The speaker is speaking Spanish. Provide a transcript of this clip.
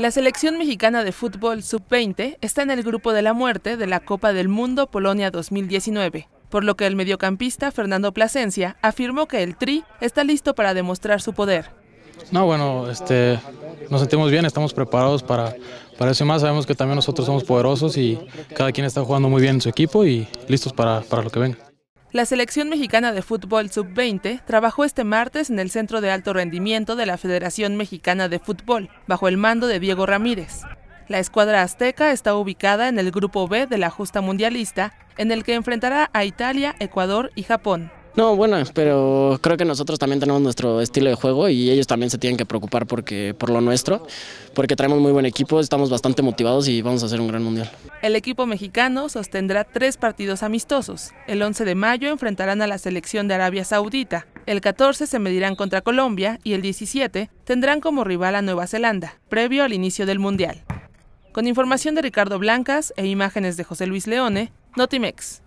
La selección mexicana de fútbol sub-20 está en el grupo de la muerte de la Copa del Mundo Polonia 2019, por lo que el mediocampista Fernando Plasencia afirmó que el Tri está listo para demostrar su poder. No, bueno, este, nos sentimos bien, estamos preparados para, para eso y más. Sabemos que también nosotros somos poderosos y cada quien está jugando muy bien en su equipo y listos para, para lo que venga. La selección mexicana de fútbol sub-20 trabajó este martes en el Centro de Alto Rendimiento de la Federación Mexicana de Fútbol, bajo el mando de Diego Ramírez. La escuadra azteca está ubicada en el Grupo B de la justa mundialista, en el que enfrentará a Italia, Ecuador y Japón. No, bueno, pero creo que nosotros también tenemos nuestro estilo de juego y ellos también se tienen que preocupar porque, por lo nuestro, porque traemos muy buen equipo, estamos bastante motivados y vamos a hacer un gran mundial. El equipo mexicano sostendrá tres partidos amistosos. El 11 de mayo enfrentarán a la selección de Arabia Saudita, el 14 se medirán contra Colombia y el 17 tendrán como rival a Nueva Zelanda, previo al inicio del mundial. Con información de Ricardo Blancas e imágenes de José Luis Leone, Notimex.